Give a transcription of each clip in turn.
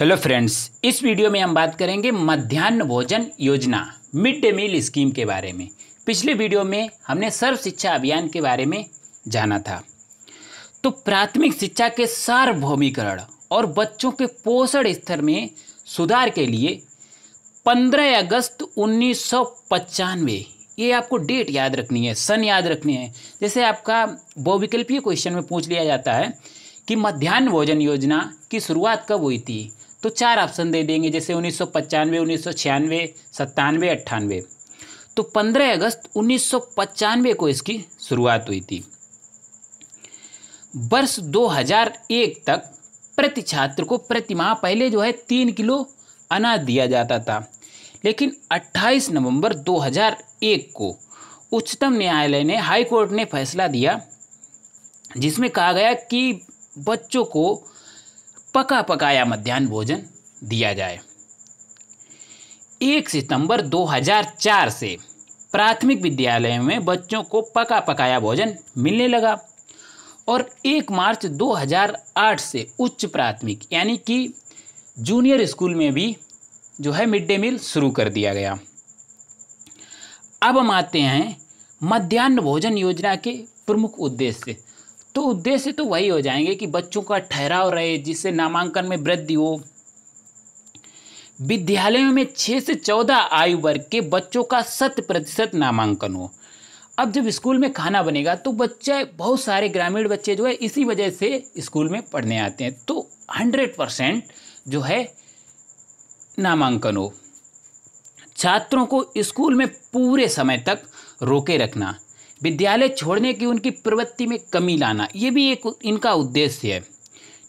hello friends इस video में हम बात करेंगे मध्यान्ह भोजन योजना मिड डे मील स्कीम के बारे में पिछले वीडियो में हमने सर्व शिक्षा अभियान के बारे में जाना था तो प्राथमिक शिक्षा के सार्वभौमिकरण और बच्चों के पोषण स्तर में सुधार के लिए 15 अगस्त उन्नीस ये आपको डेट याद रखनी है सन याद रखनी है जैसे आपका बहुविकल्पीय क्वेश्चन में पूछ लिया जाता है कि मध्यान्ह भोजन योजना की शुरुआत कब हुई थी तो चार ऑप्शन दे देंगे जैसे उन्नीस सौ पचानवे उन्नीस सौ छियानवे सत्तानवे अट्ठानवे तो पंद्रह अगस्त उन्नीस सौ पचानवे को इसकी शुरुआत हुई थी वर्ष 2001 तक प्रति छात्र को प्रतिमाह पहले जो है तीन किलो अनाज दिया जाता था लेकिन 28 नवंबर 2001 को उच्चतम न्यायालय ने हाई कोर्ट ने फैसला दिया जिसमें कहा गया कि बच्चों को पका पकाया मध्यान्ह भोजन दिया जाए एक सितंबर 2004 से प्राथमिक विद्यालय में बच्चों को पका पकाया भोजन मिलने लगा और एक मार्च 2008 से उच्च प्राथमिक यानी कि जूनियर स्कूल में भी जो है मिड डे मील शुरू कर दिया गया अब हम आते हैं मध्यान्ह भोजन योजना के प्रमुख उद्देश्य तो उद्देश्य तो वही हो जाएंगे कि बच्चों का ठहराव रहे जिससे नामांकन में वृद्धि हो विद्यालयों में छः से चौदह आयु वर्ग के बच्चों का शत प्रतिशत नामांकन हो अब जब स्कूल में खाना बनेगा तो बच्चे बहुत सारे ग्रामीण बच्चे जो है इसी वजह से स्कूल में पढ़ने आते हैं तो हंड्रेड परसेंट जो है नामांकन हो छात्रों को स्कूल में पूरे समय तक रोके रखना विद्यालय छोड़ने की उनकी प्रवृत्ति में कमी लाना ये भी एक इनका उद्देश्य है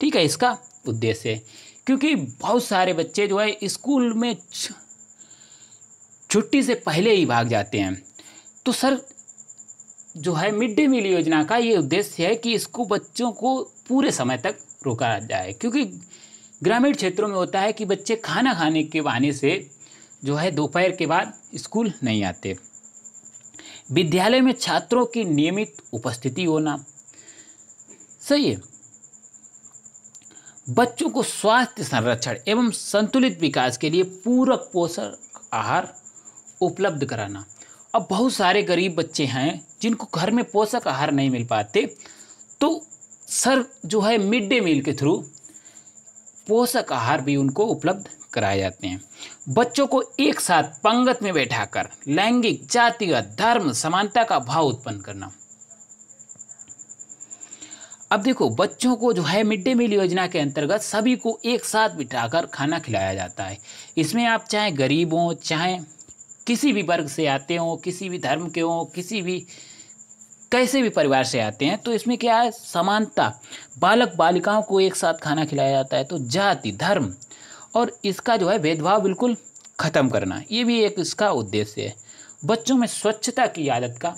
ठीक है इसका उद्देश्य है क्योंकि बहुत सारे बच्चे जो है स्कूल में छुट्टी से पहले ही भाग जाते हैं तो सर जो है मिड डे मील योजना का ये उद्देश्य है कि इसको बच्चों को पूरे समय तक रोका जाए क्योंकि ग्रामीण क्षेत्रों में होता है कि बच्चे खाना खाने के बहाने से जो है दोपहर के बाद स्कूल नहीं आते विद्यालय में छात्रों की नियमित उपस्थिति होना सही है बच्चों को स्वास्थ्य संरक्षण एवं संतुलित विकास के लिए पूरक पोषक आहार उपलब्ध कराना अब बहुत सारे गरीब बच्चे हैं जिनको घर में पोषक आहार नहीं मिल पाते तो सर जो है मिड डे मील के थ्रू पोषक आहार भी उनको उपलब्ध कराए जाते हैं बच्चों को एक साथ पंगत में बैठाकर लैंगिक जातिगत धर्म समानता का भाव उत्पन्न करना अब देखो बच्चों को जो है मिड डे मील योजना के अंतर्गत सभी को एक साथ बिठाकर खाना खिलाया जाता है इसमें आप चाहे गरीब हों चाहे किसी भी वर्ग से आते हों किसी भी धर्म के हों किसी भी कैसे भी परिवार से आते हैं तो इसमें क्या है समानता बालक बालिकाओं को एक साथ खाना खिलाया जाता है तो जाति धर्म और इसका जो है भेदभाव बिल्कुल ख़त्म करना ये भी एक इसका उद्देश्य है बच्चों में स्वच्छता की आदत का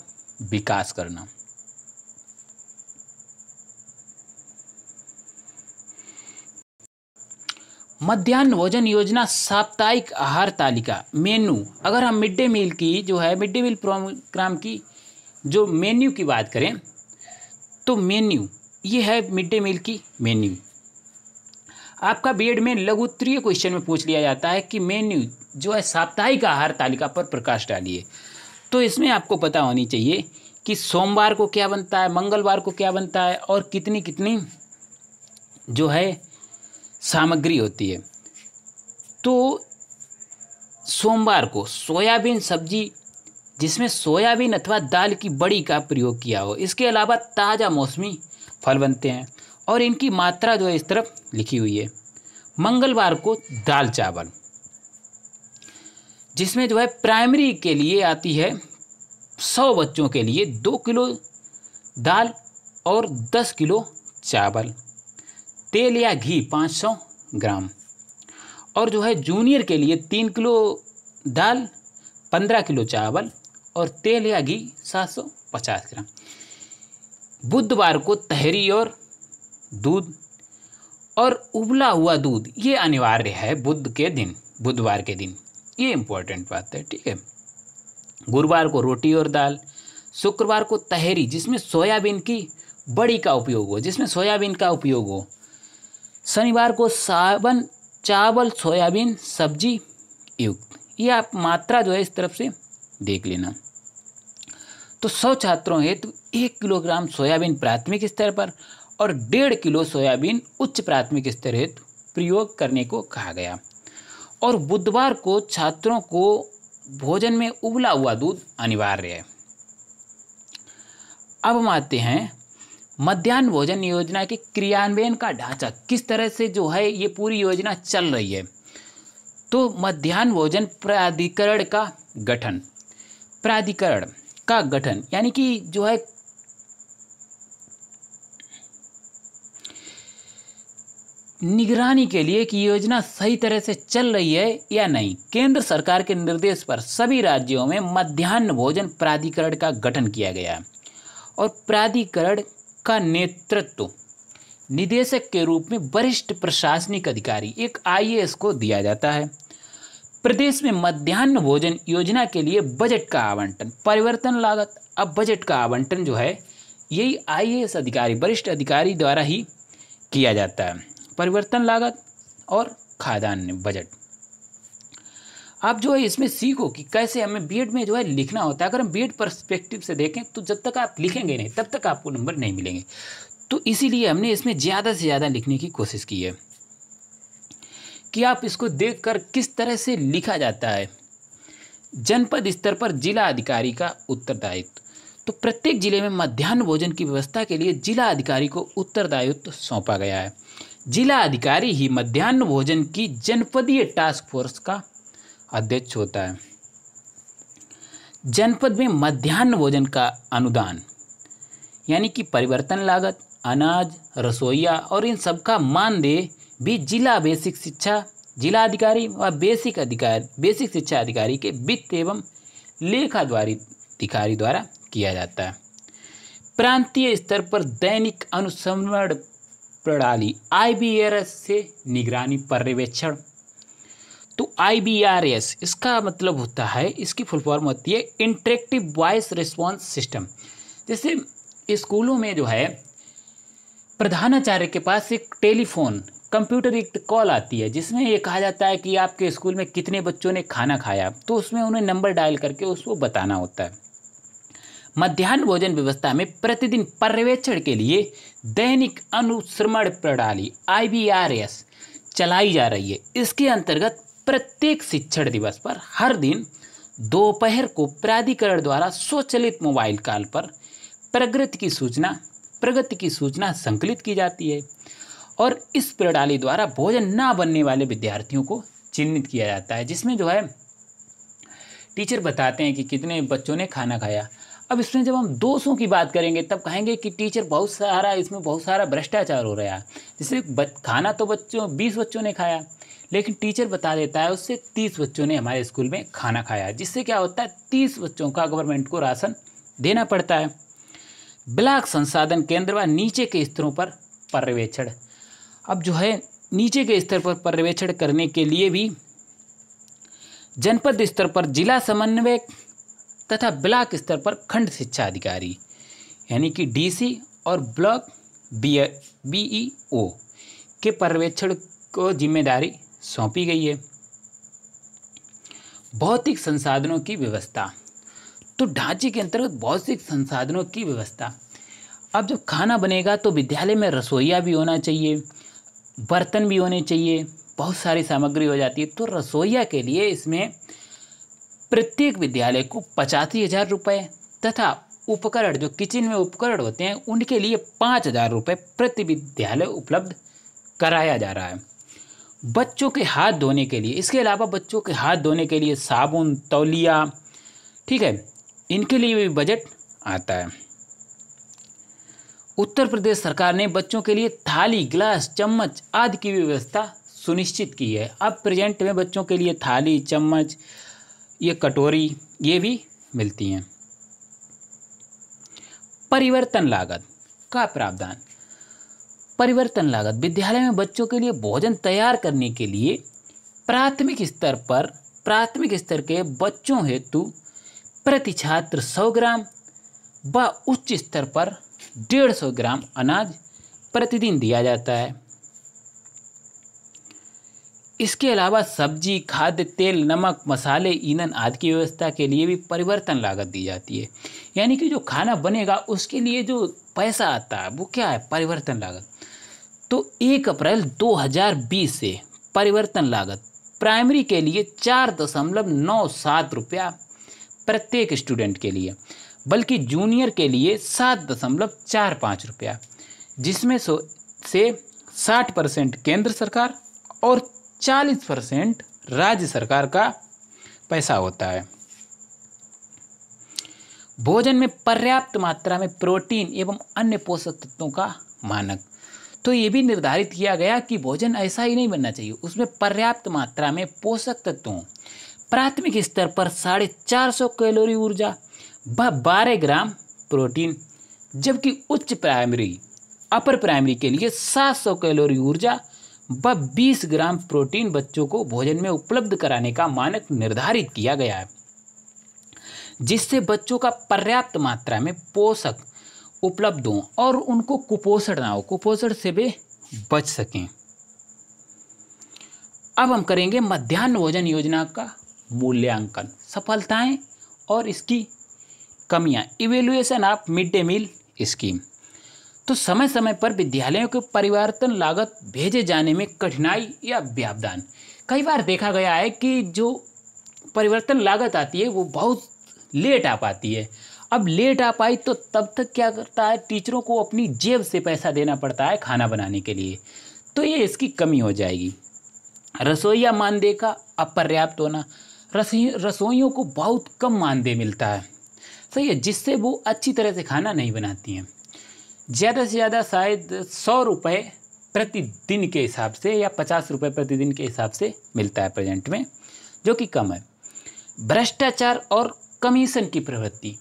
विकास करना मध्यान्ह भोजन योजना साप्ताहिक आहार तालिका मेनू अगर हम मिड डे मील की जो है मिड डे मील प्रोग्राम की जो मेन्यू की बात करें तो मेन्यू ये है मिड डे मील की मेन्यू आपका बीएड में लघु उत्तरीय क्वेश्चन में पूछ लिया जाता है कि मेन्यू जो है साप्ताहिक आहार तालिका पर प्रकाश डालिए तो इसमें आपको पता होनी चाहिए कि सोमवार को क्या बनता है मंगलवार को क्या बनता है और कितनी कितनी जो है सामग्री होती है तो सोमवार को सोयाबीन सब्जी जिसमें सोयाबीन अथवा दाल की बड़ी का प्रयोग किया हो इसके अलावा ताज़ा मौसमी फल बनते हैं और इनकी मात्रा जो है इस तरफ लिखी हुई है मंगलवार को दाल चावल जिसमें जो है प्राइमरी के लिए आती है सौ बच्चों के लिए दो किलो दाल और दस किलो चावल तेल या घी पाँच सौ ग्राम और जो है जूनियर के लिए तीन किलो दाल पंद्रह किलो चावल और तेल या घी सात सौ पचास ग्राम बुधवार को तहरी और दूध और उबला हुआ दूध ये अनिवार्य है बुध के दिन बुधवार के दिन ये इम्पोर्टेंट बात है ठीक है गुरुवार को रोटी और दाल शुक्रवार को तहरी जिसमें सोयाबीन की बड़ी का उपयोग हो जिसमें सोयाबीन का उपयोग हो शनिवार को सावन चावल सोयाबीन सब्जी युक्त ये आप मात्रा जो है इस तरफ से देख लेना तो सौ छात्रों हेतु एक किलोग्राम सोयाबीन प्राथमिक स्तर पर और डेढ़ किलो सोयाबीन उच्च प्राथमिक स्तर हेतु प्रयोग करने को कहा गया और बुधवार को छात्रों को भोजन में उबला हुआ दूध अनिवार्य है अब हम आते हैं मध्यान्ह भोजन योजना के क्रियान्वयन का ढांचा किस तरह से जो है ये पूरी योजना चल रही है तो मध्यान्ह भोजन प्राधिकरण का गठन प्राधिकरण का गठन यानी कि जो है निगरानी के लिए कि योजना सही तरह से चल रही है या नहीं केंद्र सरकार के निर्देश पर सभी राज्यों में मध्यान्ह भोजन प्राधिकरण का गठन किया गया और प्राधिकरण का नेतृत्व निदेशक के रूप में वरिष्ठ प्रशासनिक अधिकारी एक आई को दिया जाता है प्रदेश में मध्यान्ह भोजन योजना के लिए बजट का आवंटन परिवर्तन लागत अब बजट का आवंटन जो है यही आई अधिकारी वरिष्ठ अधिकारी द्वारा ही किया जाता है परिवर्तन लागत और खाद्यान्न बजट आप जो है इसमें सीखो कि कैसे हमें बी में जो है लिखना होता है अगर हम एड परस्पेक्टिव से देखें तो जब तक आप लिखेंगे नहीं तब तक आपको नंबर नहीं मिलेंगे तो इसीलिए हमने इसमें ज़्यादा से ज़्यादा लिखने की कोशिश की है कि आप इसको कर किस तरह से लिखा जाता है जनपद स्तर पर जिला अधिकारी का उत्तरदायित्व तो प्रत्येक जिले में मध्यान्ह भोजन की व्यवस्था के लिए जिला अधिकारी को उत्तरदायित्व सौंपा गया है जिला अधिकारी ही मध्यान्ह भोजन की जनपदीय टास्क फोर्स का अध्यक्ष होता है जनपद में मध्यान्ह भोजन का अनुदान यानी कि परिवर्तन लागत अनाज रसोईया और इन सब का मानदेय भी जिला बेसिक शिक्षा जिला अधिकारी व बेसिक अधिकार बेसिक शिक्षा अधिकारी के वित्त एवं लेखाधारी अधिकारी द्वारा किया जाता है प्रांतीय स्तर पर दैनिक अनुसमरण प्रणाली आईबीआरएस से निगरानी पर्यवेक्षण तो आईबीआरएस इसका मतलब होता है इसकी फुल फॉर्म होती है इंटरेक्टिव वॉइस रिस्पॉन्स सिस्टम जैसे स्कूलों में जो है प्रधानाचार्य के पास एक टेलीफोन कंप्यूटर एक कॉल आती है जिसमें ये कहा जाता है कि आपके स्कूल में कितने बच्चों ने खाना खाया तो उसमें उन्हें नंबर डायल करके उसको बताना होता है मध्यान्ह भोजन व्यवस्था में प्रतिदिन पर्यवेक्षण के लिए दैनिक अनुश्रमण प्रणाली आई चलाई जा रही है इसके अंतर्गत प्रत्येक शिक्षण दिवस पर हर दिन दोपहर को प्राधिकरण द्वारा स्वचलित मोबाइल कॉल पर प्रगति की सूचना प्रगति की सूचना संकलित की जाती है और इस प्रणाली द्वारा भोजन ना बनने वाले विद्यार्थियों को चिन्हित किया जाता है जिसमें जो है टीचर बताते हैं कि कितने बच्चों ने खाना खाया अब इसमें जब हम दोषों की बात करेंगे तब कहेंगे कि टीचर बहुत सारा इसमें बहुत सारा भ्रष्टाचार हो रहा है जैसे खाना तो बच्चों बीस बच्चों ने खाया लेकिन टीचर बता देता है उससे तीस बच्चों ने हमारे स्कूल में खाना खाया जिससे क्या होता है तीस बच्चों का गवर्नमेंट को राशन देना पड़ता है ब्लॉक संसाधन केंद्र व नीचे के स्तरों पर पर्यवेक्षण अब जो है नीचे के स्तर पर पर्यवेक्षण करने के लिए भी जनपद स्तर पर जिला समन्वयक तथा ब्लॉक स्तर पर खंड शिक्षा अधिकारी यानी कि डीसी और ब्लॉक बी ओ के पर्यवेक्षण को जिम्मेदारी सौंपी गई है भौतिक संसाधनों की व्यवस्था तो ढांचे के अंतर्गत भौतिक संसाधनों की व्यवस्था अब जब खाना बनेगा तो विद्यालय में रसोईया भी होना चाहिए बर्तन भी होने चाहिए बहुत सारी सामग्री हो जाती है तो रसोईया के लिए इसमें प्रत्येक विद्यालय को पचासी हज़ार रुपये तथा उपकरण जो किचन में उपकरण होते हैं उनके लिए पाँच हज़ार रुपये प्रति विद्यालय उपलब्ध कराया जा रहा है बच्चों के हाथ धोने के लिए इसके अलावा बच्चों के हाथ धोने के लिए साबुन तौलिया ठीक है इनके लिए भी बजट आता है उत्तर प्रदेश सरकार ने बच्चों के लिए थाली ग्लास चम्मच आदि की व्यवस्था सुनिश्चित की है अब प्रेजेंट में बच्चों के लिए थाली चम्मच ये कटोरी ये भी मिलती हैं परिवर्तन लागत का प्रावधान परिवर्तन लागत विद्यालय में बच्चों के लिए भोजन तैयार करने के लिए प्राथमिक स्तर पर प्राथमिक स्तर के बच्चों हेतु प्रति छात्र सौ ग्राम व उच्च स्तर पर डेढ़ सौ ग्राम अनाज प्रतिदिन दिया जाता है इसके अलावा सब्जी खाद्य तेल नमक मसाले ईंधन आदि की व्यवस्था के लिए भी परिवर्तन लागत दी जाती है यानी कि जो खाना बनेगा उसके लिए जो पैसा आता है वो क्या है परिवर्तन लागत तो एक अप्रैल 2020 से परिवर्तन लागत प्राइमरी के लिए चार दशमलव नौ सात रुपया प्रत्येक स्टूडेंट के लिए बल्कि जूनियर के लिए सात दशमलव चार पाँच रुपया जिसमें से साठ परसेंट केंद्र सरकार और 40 परसेंट राज्य सरकार का पैसा होता है भोजन में पर्याप्त मात्रा में प्रोटीन एवं अन्य पोषक तत्वों का मानक तो ये भी निर्धारित किया गया कि भोजन ऐसा ही नहीं बनना चाहिए उसमें पर्याप्त मात्रा में पोषक तत्वों प्राथमिक स्तर पर साढ़े चार सौ कैलोरी ऊर्जा व बारह ग्राम प्रोटीन जबकि उच्च प्राइमरी अपर प्राइमरी के लिए सात सौ कैलोरी ऊर्जा व 20 ग्राम प्रोटीन बच्चों को भोजन में उपलब्ध कराने का मानक निर्धारित किया गया है जिससे बच्चों का पर्याप्त मात्रा में पोषक उपलब्ध हो और उनको कुपोषण ना हो कुपोषण से वे बच सकें अब हम करेंगे मध्यान्ह भोजन योजना का मूल्यांकन सफलताएं और इसकी कमियां evaluation of mid day meal scheme तो समय समय पर विद्यालयों के परिवर्तन लागत भेजे जाने में कठिनाई या व्यावधान कई बार देखा गया है कि जो परिवर्तन लागत आती है वो बहुत लेट आ पाती है अब लेट आ पाई तो तब तक क्या करता है टीचरों को अपनी जेब से पैसा देना पड़ता है खाना बनाने के लिए तो ये इसकी कमी हो जाएगी रसोईया मानदेय का अपर्याप्त होना रसोई रसोइयों को बहुत कम मानदेय मिलता है सही है जिससे वो अच्छी तरह से खाना नहीं बनाती हैं ज़्यादा से ज़्यादा शायद सौ रुपये प्रतिदिन के हिसाब से या पचास रुपये प्रतिदिन के हिसाब से मिलता है प्रेजेंट में जो कि कम है भ्रष्टाचार और कमीशन की प्रवृत्ति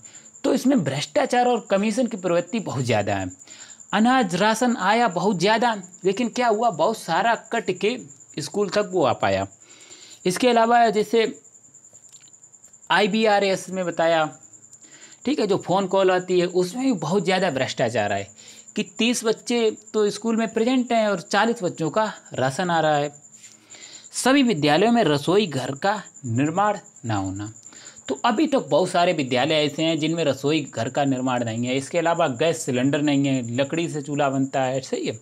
तो इसमें भ्रष्टाचार और कमीशन की प्रवृत्ति बहुत ज़्यादा है अनाज राशन आया बहुत ज़्यादा लेकिन क्या हुआ बहुत सारा कट के स्कूल तक वो आ पाया इसके अलावा जैसे आई में बताया ठीक है जो फ़ोन कॉल आती है उसमें भी बहुत ज़्यादा भ्रष्टाचार है कि तीस बच्चे तो स्कूल में प्रेजेंट हैं और चालीस बच्चों का राशन आ रहा है सभी विद्यालयों में रसोई घर का निर्माण ना होना तो अभी तक तो बहुत सारे विद्यालय ऐसे हैं जिनमें रसोई घर का निर्माण नहीं है इसके अलावा गैस सिलेंडर नहीं है लकड़ी से चूल्हा बनता है सही है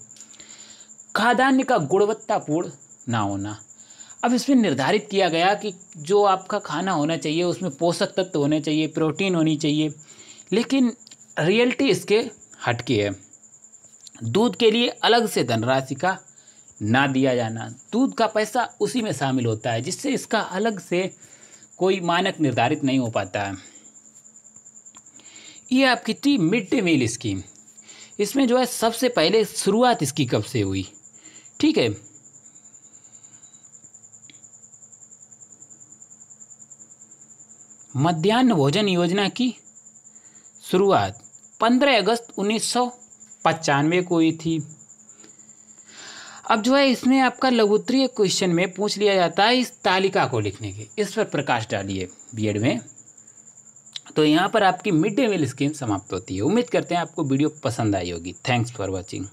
खाद्यान्न का गुणवत्तापूर्ण ना होना अब इसमें निर्धारित किया गया कि जो आपका खाना होना चाहिए उसमें पोषक तत्व होने चाहिए प्रोटीन होनी चाहिए लेकिन रियलिटी इसके हटके है दूध के लिए अलग से धनराशि का ना दिया जाना दूध का पैसा उसी में शामिल होता है जिससे इसका अलग से कोई मानक निर्धारित नहीं हो पाता है ये आपकी थी मिड डे मील स्कीम इसमें जो है सबसे पहले शुरुआत इसकी कब से हुई ठीक है मध्यान्ह भोजन योजना की शुरुआत 15 अगस्त उन्नीस को हुई थी अब जो है इसमें आपका लघुत्तरीय क्वेश्चन में पूछ लिया जाता है इस तालिका को लिखने के इस पर प्रकाश डालिए बीएड में तो यहाँ पर आपकी मिड डे मील स्कीम समाप्त होती है उम्मीद करते हैं आपको वीडियो पसंद आई होगी थैंक्स फॉर वॉचिंग